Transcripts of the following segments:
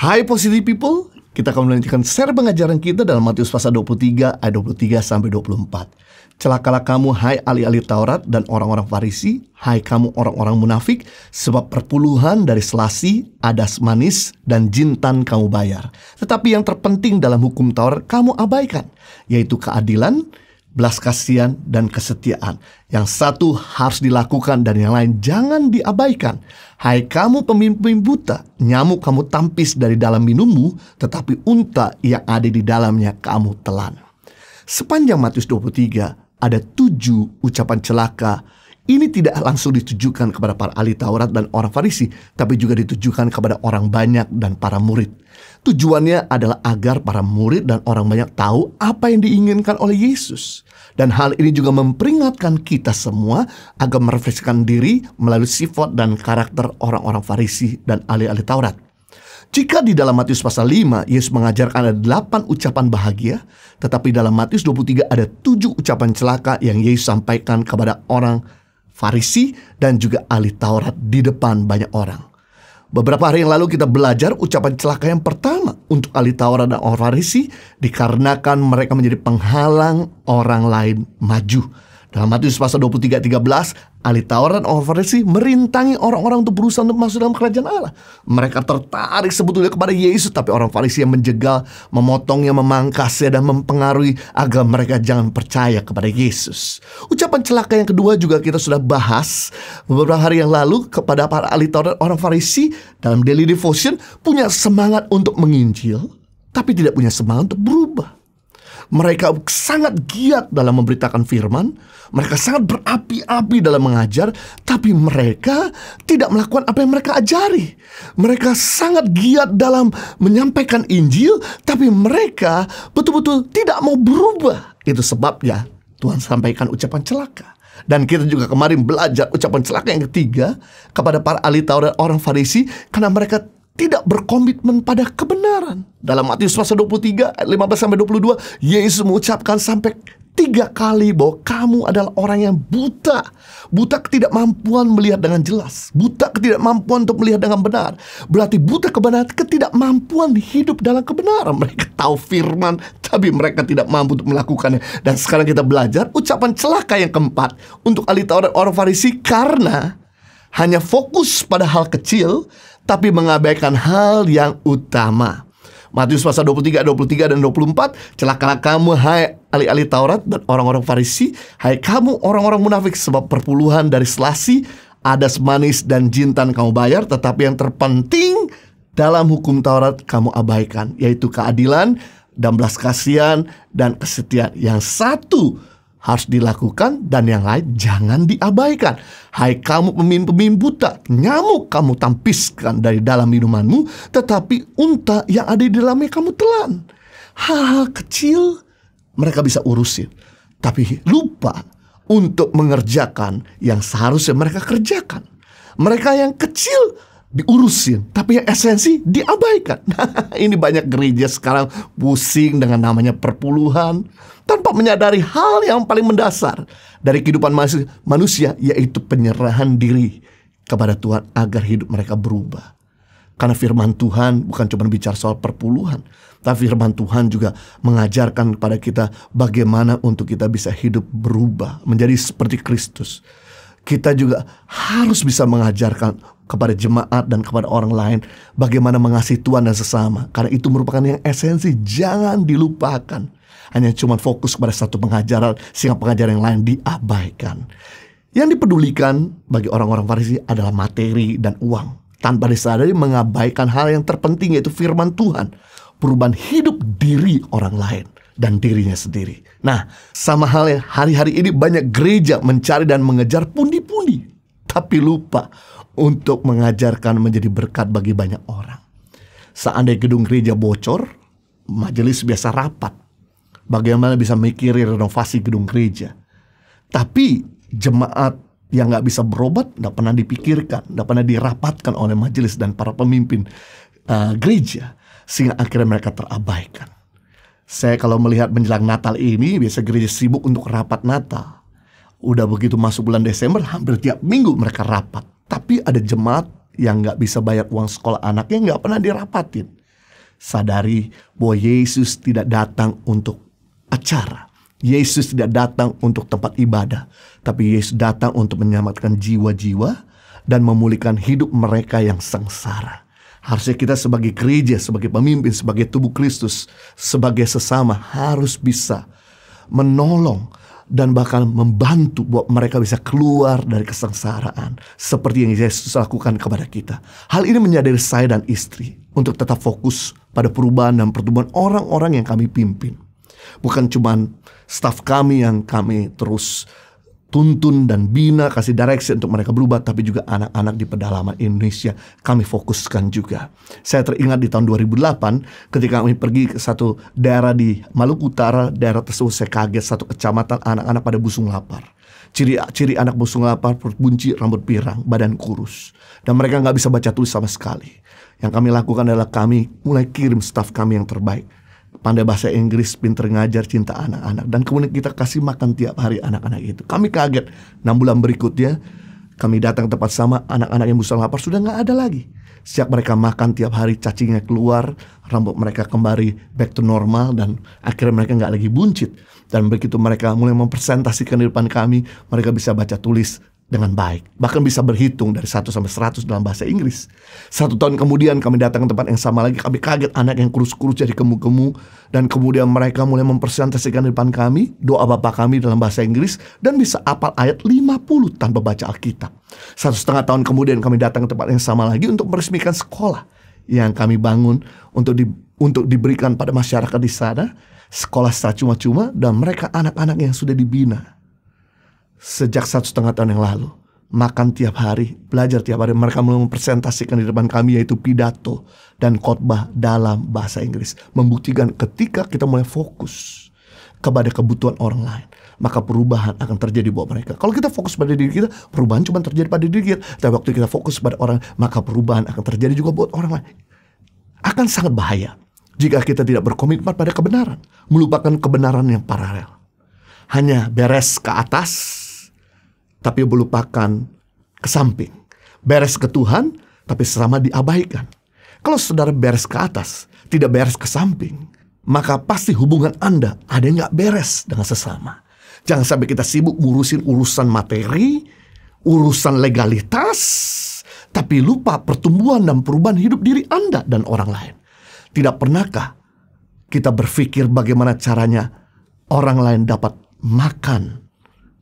Hai Positive People, kita akan melanjutkan share pengajaran kita dalam Matius pasal 23 ayat 23 sampai 24. Celakalah kamu hai ahli-ahli Taurat dan orang-orang Farisi, hai kamu orang-orang munafik, sebab perpuluhan dari selasi, adas manis dan jintan kamu bayar. Tetapi yang terpenting dalam hukum Taurat kamu abaikan, yaitu keadilan, belas kasihan dan kesetiaan. Yang satu harus dilakukan dan yang lain jangan diabaikan. Hai kamu pemimpin buta, nyamuk kamu tampis dari dalam minummu, tetapi unta yang ada di dalamnya kamu telan. Sepanjang Matius 23 ada tujuh ucapan celaka. Ini tidak langsung ditujukan kepada para ahli Taurat dan orang Farisi, tapi juga ditujukan kepada orang banyak dan para murid. Tujuannya adalah agar para murid dan orang banyak tahu apa yang diinginkan oleh Yesus. Dan hal ini juga memperingatkan kita semua agar merefleksikan diri melalui sifat dan karakter orang-orang Farisi dan ahli-ahli Taurat. Jika di dalam Matius pasal 5, Yesus mengajarkan ada delapan ucapan bahagia, tetapi dalam Matius 23 ada tujuh ucapan celaka yang Yesus sampaikan kepada orang Farisi dan juga ahli Taurat di depan banyak orang. Beberapa hari yang lalu kita belajar ucapan celaka yang pertama untuk ahli Taurat dan orang Farisi dikarenakan mereka menjadi penghalang orang lain maju. Dalam Matius pasal 13, ahli Taurat orang Farisi merintangi orang-orang untuk berusaha untuk masuk dalam kerajaan Allah. Mereka tertarik sebetulnya kepada Yesus, tapi orang Farisi yang menjegal, memotongnya, memangkasnya dan mempengaruhi agar mereka jangan percaya kepada Yesus. Ucapan celaka yang kedua juga kita sudah bahas beberapa hari yang lalu kepada para ahli Taurat orang Farisi dalam daily devotion punya semangat untuk menginjil, tapi tidak punya semangat untuk berubah mereka sangat giat dalam memberitakan firman, mereka sangat berapi-api dalam mengajar, tapi mereka tidak melakukan apa yang mereka ajari. Mereka sangat giat dalam menyampaikan Injil, tapi mereka betul-betul tidak mau berubah. Itu sebabnya Tuhan sampaikan ucapan celaka. Dan kita juga kemarin belajar ucapan celaka yang ketiga kepada para ahli Taurat orang Farisi karena mereka tidak berkomitmen pada kebenaran. Dalam Matius pasal 23 ayat 15 sampai 22, Yesus mengucapkan sampai tiga kali bahwa kamu adalah orang yang buta. Buta ketidakmampuan melihat dengan jelas. Buta ketidakmampuan untuk melihat dengan benar. Berarti buta kebenaran ketidakmampuan hidup dalam kebenaran. Mereka tahu firman, tapi mereka tidak mampu untuk melakukannya. Dan sekarang kita belajar ucapan celaka yang keempat untuk ahli Taurat orang Farisi karena hanya fokus pada hal kecil tapi mengabaikan hal yang utama. Matius pasal 23, 23 dan 24 Celakalah kamu hai alih-alih Taurat dan orang-orang Farisi Hai kamu orang-orang munafik sebab perpuluhan dari selasi ada semanis dan jintan kamu bayar Tetapi yang terpenting dalam hukum Taurat kamu abaikan Yaitu keadilan dan belas kasihan dan kesetiaan Yang satu harus dilakukan dan yang lain jangan diabaikan. Hai kamu pemimpin-pemimpin buta, nyamuk kamu tampiskan dari dalam minumanmu, tetapi unta yang ada di dalamnya kamu telan. Hal-hal kecil mereka bisa urusin, tapi lupa untuk mengerjakan yang seharusnya mereka kerjakan. Mereka yang kecil diurusin, tapi yang esensi diabaikan. Nah, ini banyak gereja sekarang pusing dengan namanya perpuluhan tanpa menyadari hal yang paling mendasar dari kehidupan manusia yaitu penyerahan diri kepada Tuhan agar hidup mereka berubah. Karena firman Tuhan bukan cuma bicara soal perpuluhan, tapi firman Tuhan juga mengajarkan kepada kita bagaimana untuk kita bisa hidup berubah menjadi seperti Kristus. Kita juga harus bisa mengajarkan kepada jemaat dan kepada orang lain, bagaimana mengasihi Tuhan dan sesama. Karena itu merupakan yang esensi, jangan dilupakan. Hanya cuma fokus pada satu pengajaran, sehingga pengajaran yang lain diabaikan. Yang dipedulikan bagi orang-orang Farisi adalah materi dan uang. Tanpa disadari mengabaikan hal yang terpenting yaitu firman Tuhan. Perubahan hidup diri orang lain dan dirinya sendiri. Nah, sama halnya hari-hari ini banyak gereja mencari dan mengejar pundi-pundi tapi lupa untuk mengajarkan menjadi berkat bagi banyak orang. Seandai gedung gereja bocor, majelis biasa rapat. Bagaimana bisa mikirin renovasi gedung gereja. Tapi jemaat yang nggak bisa berobat, nggak pernah dipikirkan, nggak pernah dirapatkan oleh majelis dan para pemimpin uh, gereja. Sehingga akhirnya mereka terabaikan. Saya kalau melihat menjelang Natal ini, biasa gereja sibuk untuk rapat Natal Udah begitu masuk bulan Desember, hampir tiap minggu mereka rapat. Tapi ada jemaat yang nggak bisa bayar uang sekolah anaknya nggak pernah dirapatin. Sadari bahwa Yesus tidak datang untuk acara. Yesus tidak datang untuk tempat ibadah. Tapi Yesus datang untuk menyelamatkan jiwa-jiwa dan memulihkan hidup mereka yang sengsara. Harusnya kita sebagai gereja, sebagai pemimpin, sebagai tubuh Kristus, sebagai sesama harus bisa menolong dan bahkan membantu buat mereka bisa keluar dari kesengsaraan seperti yang Yesus lakukan kepada kita. Hal ini menyadari saya dan istri untuk tetap fokus pada perubahan dan pertumbuhan orang-orang yang kami pimpin. Bukan cuman staf kami yang kami terus tuntun dan bina, kasih direksi untuk mereka berubah, tapi juga anak-anak di pedalaman Indonesia kami fokuskan juga. Saya teringat di tahun 2008 ketika kami pergi ke satu daerah di Maluku Utara, daerah tersebut saya kaget satu kecamatan anak-anak pada busung lapar. Ciri-ciri anak busung lapar, perut bunci, rambut pirang, badan kurus. Dan mereka nggak bisa baca tulis sama sekali. Yang kami lakukan adalah kami mulai kirim staf kami yang terbaik pandai bahasa Inggris, pinter ngajar, cinta anak-anak. Dan kemudian kita kasih makan tiap hari anak-anak itu. Kami kaget. 6 bulan berikutnya, kami datang tepat sama, anak-anak yang busuk lapar sudah nggak ada lagi. Sejak mereka makan tiap hari, cacingnya keluar, rambut mereka kembali back to normal, dan akhirnya mereka nggak lagi buncit. Dan begitu mereka mulai mempresentasikan di depan kami, mereka bisa baca tulis, dengan baik. Bahkan bisa berhitung dari 1 sampai 100 dalam bahasa Inggris. Satu tahun kemudian kami datang ke tempat yang sama lagi. Kami kaget anak yang kurus-kurus jadi kemu-kemu. Dan kemudian mereka mulai mempresentasikan di depan kami. Doa Bapak kami dalam bahasa Inggris. Dan bisa apal ayat 50 tanpa baca Alkitab. Satu setengah tahun kemudian kami datang ke tempat yang sama lagi untuk meresmikan sekolah. Yang kami bangun untuk di, untuk diberikan pada masyarakat di sana. Sekolah secara cuma-cuma dan mereka anak-anak yang sudah dibina sejak satu setengah tahun yang lalu. Makan tiap hari, belajar tiap hari. Mereka mulai mempresentasikan di depan kami yaitu pidato dan khotbah dalam bahasa Inggris. Membuktikan ketika kita mulai fokus kepada kebutuhan orang lain maka perubahan akan terjadi buat mereka. Kalau kita fokus pada diri kita, perubahan cuma terjadi pada diri kita. Tapi waktu kita fokus pada orang, maka perubahan akan terjadi juga buat orang lain. Akan sangat bahaya jika kita tidak berkomitmen pada kebenaran, melupakan kebenaran yang paralel. Hanya beres ke atas, tapi melupakan ke samping. Beres ke Tuhan, tapi selama diabaikan. Kalau saudara beres ke atas, tidak beres ke samping, maka pasti hubungan Anda ada yang nggak beres dengan sesama. Jangan sampai kita sibuk ngurusin urusan materi, urusan legalitas, tapi lupa pertumbuhan dan perubahan hidup diri Anda dan orang lain. Tidak pernahkah kita berpikir bagaimana caranya orang lain dapat makan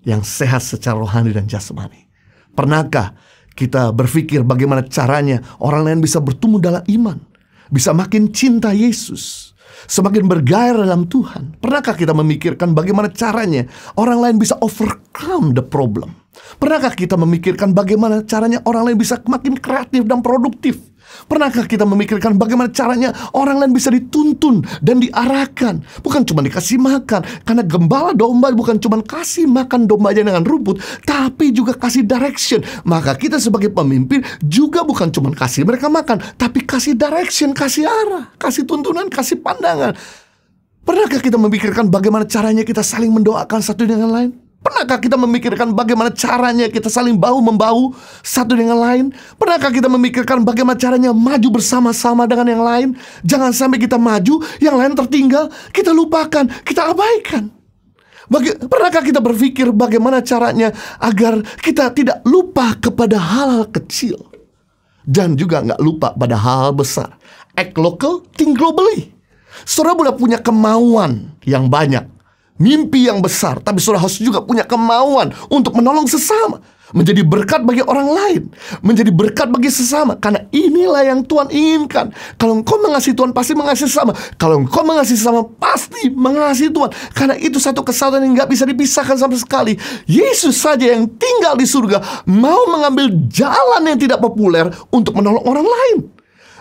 yang sehat secara rohani dan jasmani. Pernahkah kita berpikir bagaimana caranya orang lain bisa bertumbuh dalam iman, bisa makin cinta Yesus, semakin bergairah dalam Tuhan? Pernahkah kita memikirkan bagaimana caranya orang lain bisa overcome the problem? Pernahkah kita memikirkan bagaimana caranya orang lain bisa makin kreatif dan produktif? Pernahkah kita memikirkan bagaimana caranya orang lain bisa dituntun dan diarahkan? Bukan cuma dikasih makan, karena gembala domba bukan cuma kasih makan dombanya dengan rumput, tapi juga kasih direction. Maka kita sebagai pemimpin juga bukan cuma kasih mereka makan, tapi kasih direction, kasih arah, kasih tuntunan, kasih pandangan. Pernahkah kita memikirkan bagaimana caranya kita saling mendoakan satu dengan lain? Pernahkah kita memikirkan bagaimana caranya kita saling bau membau satu dengan lain? Pernahkah kita memikirkan bagaimana caranya maju bersama-sama dengan yang lain? Jangan sampai kita maju, yang lain tertinggal, kita lupakan, kita abaikan. Baga pernahkah kita berpikir bagaimana caranya agar kita tidak lupa kepada hal-hal kecil? Dan juga nggak lupa pada hal-hal besar. Act local, think globally. Saudara boleh punya kemauan yang banyak mimpi yang besar, tapi saudara harus juga punya kemauan untuk menolong sesama, menjadi berkat bagi orang lain, menjadi berkat bagi sesama, karena inilah yang Tuhan inginkan. Kalau engkau mengasihi Tuhan, pasti mengasihi sesama. Kalau engkau mengasihi sesama, pasti mengasihi Tuhan, karena itu satu kesatuan yang nggak bisa dipisahkan sama sekali. Yesus saja yang tinggal di surga mau mengambil jalan yang tidak populer untuk menolong orang lain.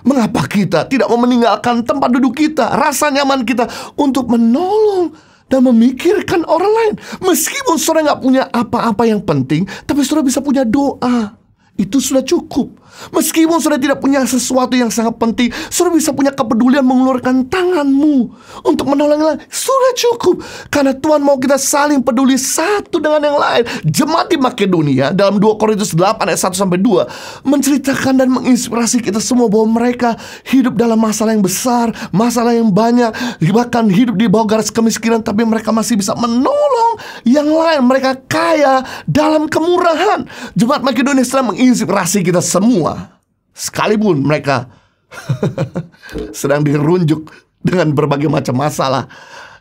Mengapa kita tidak mau meninggalkan tempat duduk kita, rasa nyaman kita untuk menolong? dan memikirkan orang lain. Meskipun saudara nggak punya apa-apa yang penting, tapi saudara bisa punya doa itu sudah cukup. Meskipun sudah tidak punya sesuatu yang sangat penting, sudah bisa punya kepedulian mengeluarkan tanganmu untuk menolong lain, sudah cukup. Karena Tuhan mau kita saling peduli satu dengan yang lain. Jemaat di Makedonia dalam 2 Korintus 8 ayat 1 sampai 2 menceritakan dan menginspirasi kita semua bahwa mereka hidup dalam masalah yang besar, masalah yang banyak, bahkan hidup di bawah garis kemiskinan tapi mereka masih bisa menolong yang lain. Mereka kaya dalam kemurahan. Jemaat Makedonia sedang menginspirasi menginspirasi kita semua sekalipun mereka sedang dirunjuk dengan berbagai macam masalah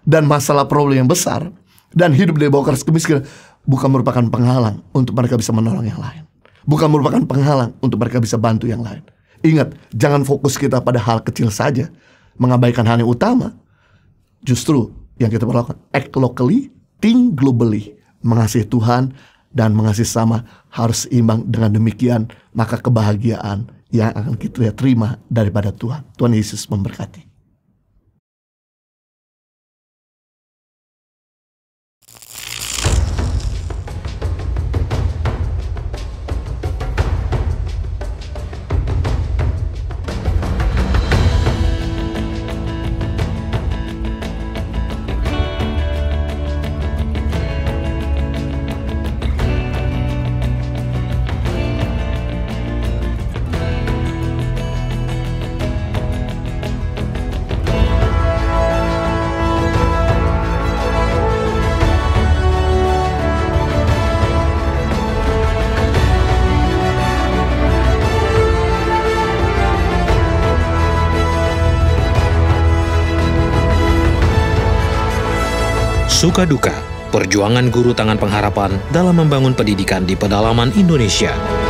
dan masalah problem yang besar dan hidup di bawah keras kemiskinan bukan merupakan penghalang untuk mereka bisa menolong yang lain. Bukan merupakan penghalang untuk mereka bisa bantu yang lain. Ingat, jangan fokus kita pada hal kecil saja, mengabaikan hal yang utama. Justru yang kita perlakukan, act locally, think globally. Mengasihi Tuhan, dan mengasihi sama harus imbang dengan demikian maka kebahagiaan yang akan kita terima daripada Tuhan Tuhan Yesus memberkati Suka duka, perjuangan guru tangan pengharapan dalam membangun pendidikan di pedalaman Indonesia.